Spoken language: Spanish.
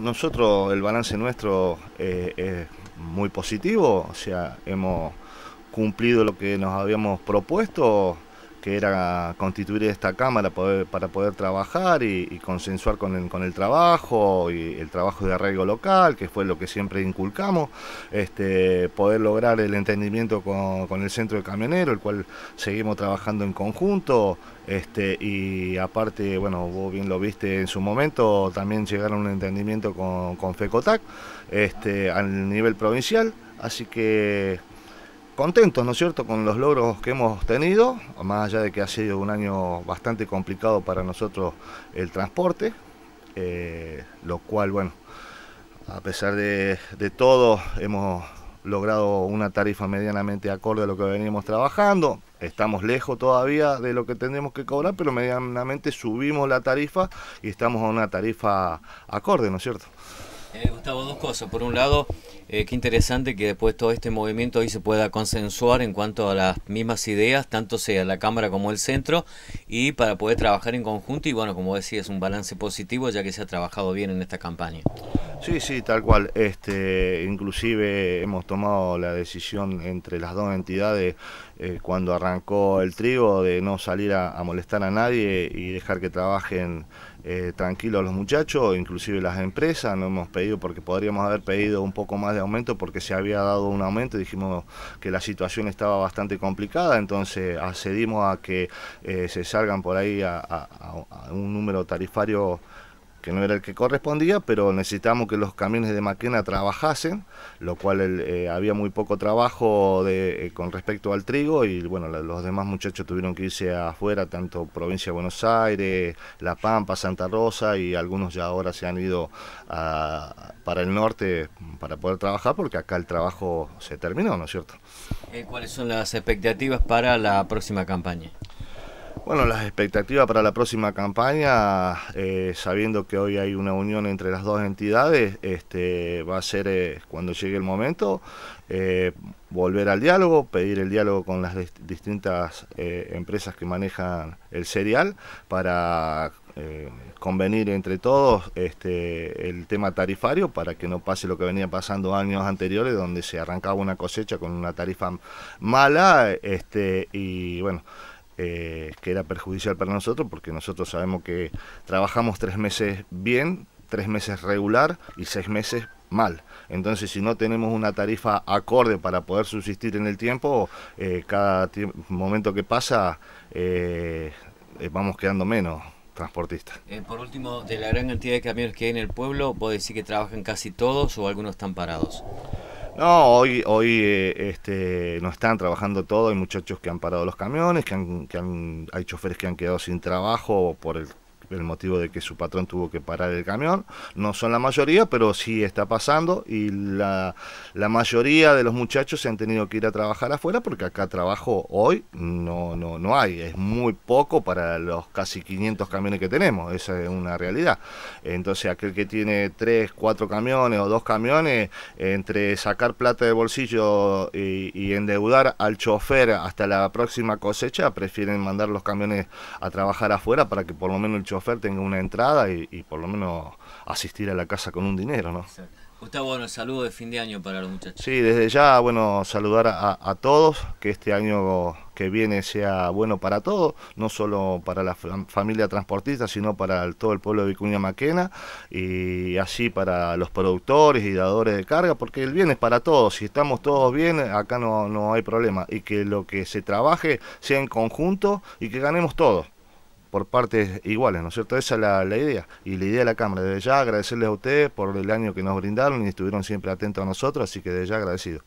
nosotros el balance nuestro eh, es muy positivo, o sea, hemos cumplido lo que nos habíamos propuesto que era constituir esta Cámara para poder trabajar y, consensuar con el, trabajo y el trabajo de arraigo local, que fue lo que siempre inculcamos, este, poder lograr el entendimiento con, el centro de camionero, el cual seguimos trabajando en conjunto, este, y aparte, bueno, vos bien lo viste en su momento, también llegar a un entendimiento con, FECOTAC este, a nivel provincial, así que contentos, ¿no es cierto?, con los logros que hemos tenido, más allá de que ha sido un año bastante complicado para nosotros el transporte, eh, lo cual, bueno, a pesar de, todo, hemos logrado una tarifa medianamente acorde a lo que veníamos trabajando. Estamos lejos todavía de lo que tendríamos que cobrar, pero medianamente subimos la tarifa y estamos a una tarifa acorde, ¿no es cierto? Eh, Gustavo, dos cosas. Por un lado, eh, qué interesante que después todo este movimiento hoy se pueda consensuar en cuanto a las mismas ideas, tanto sea la Cámara como el Centro, y para poder trabajar en conjunto y bueno, como decía, es un balance positivo ya que se ha trabajado bien en esta campaña. Sí, sí, tal cual. Este, inclusive hemos tomado la decisión entre las dos entidades eh, cuando arrancó el trigo de no salir a, molestar a nadie y dejar que trabajen eh, tranquilos los muchachos, inclusive las empresas, no hemos pedido porque podríamos haber pedido un poco más de aumento porque se había dado un aumento, dijimos que la situación estaba bastante complicada, entonces accedimos a que eh, se salgan por ahí a un número tarifario que no era el que correspondía, pero necesitamos que los camiones de Maquena trabajasen, lo cual eh, había muy poco trabajo eh, con respecto al trigo y bueno, los demás muchachos tuvieron que irse afuera, tanto provincia de Buenos Aires, La Pampa, Santa Rosa y algunos ya ahora se han ido para el norte para poder trabajar porque acá el trabajo se terminó, ¿no es cierto? Eh, ¿Cuáles son las expectativas para la próxima campaña? Bueno, las expectativas para la próxima campaña, eh, sabiendo que hoy hay una unión entre las dos entidades, este, va a ser eh, cuando llegue el momento eh, volver al diálogo, pedir el diálogo con las distintas empresas que manejan el cereal para convenir entre todos este, el tema tarifario para que no pase lo que venía pasando años anteriores donde se arrancaba una cosecha con una tarifa mala este, y bueno. Eh, que era perjudicial para nosotros, porque nosotros sabemos que trabajamos tres meses bien, tres meses regular y seis meses mal. Entonces, si no tenemos una tarifa acorde para poder subsistir en el tiempo, eh, cada momento que pasa eh, vamos quedando menos transportistas. por último, de la gran cantidad de camiones que hay en el pueblo, ¿puedo decir que trabajan casi todos o algunos están parados? No, hoy, hoy eh, este, no están trabajando todo. Hay muchachos que han parado los camiones, que, han, que han, hay choferes que han quedado sin trabajo por el el motivo de que su patrón tuvo que parar el camión. No son la mayoría, pero sí está pasando y la, mayoría de los muchachos se han tenido que ir a trabajar afuera porque acá trabajo hoy no, no, no hay. Es muy poco para los casi 500 camiones que tenemos, esa es una realidad. Entonces aquel que tiene 3, 4 camiones o 2 camiones, entre sacar plata de bolsillo y, y endeudar al chofer hasta la próxima cosecha, prefieren mandar los camiones a trabajar afuera para que por lo menos el chofer oferten una entrada y, por lo menos asistir a la casa con un dinero, ¿no? Exacto. Gustavo, bueno, saludo de fin de año para los muchachos. Sí, desde ya, bueno, saludar a, todos, que este año que viene sea bueno para todos, no solo para la familia transportista, sino para todo el pueblo de Vicuña Maquena y así para los productores y dadores de carga, porque el bien es para todos, si estamos todos bien, acá no, no hay problema, y que lo que se trabaje sea en conjunto y que ganemos todos por partes iguales, ¿no es cierto? Esa es la, idea. Y la idea de la Cámara. Desde ya agradecerles a ustedes por el año que nos brindaron y estuvieron siempre atentos a nosotros, así que desde ya agradecido.